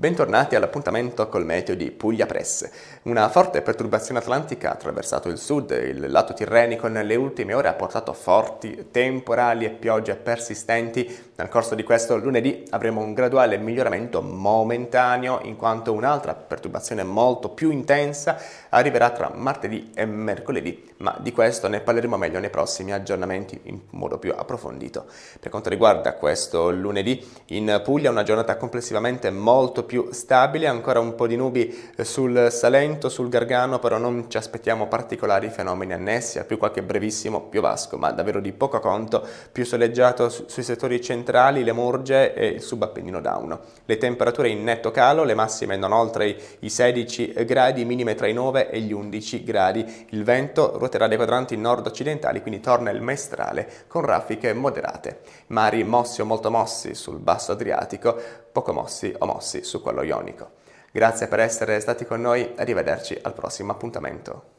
Bentornati all'appuntamento col meteo di Puglia Press. Una forte perturbazione atlantica ha attraversato il sud e il lato tirrenico nelle ultime ore ha portato forti temporali e piogge persistenti. Nel corso di questo lunedì avremo un graduale miglioramento momentaneo in quanto un'altra perturbazione molto più intensa arriverà tra martedì e mercoledì, ma di questo ne parleremo meglio nei prossimi aggiornamenti in modo più approfondito. Per quanto riguarda questo lunedì, in Puglia una giornata complessivamente molto più più stabili, ancora un po' di nubi eh, sul Salento, sul Gargano, però non ci aspettiamo particolari fenomeni annessi, a più qualche brevissimo piovasco, ma davvero di poco conto, più soleggiato sui settori centrali, le Morge e il subappennino Dauno. Le temperature in netto calo, le massime non oltre i 16 eh, gradi, minime tra i 9 e gli 11 gradi. Il vento ruoterà dei quadranti nord-occidentali, quindi torna il maestrale con raffiche moderate. Mari mossi o molto mossi sul basso Adriatico, poco mossi o mossi su quello ionico. Grazie per essere stati con noi, arrivederci al prossimo appuntamento.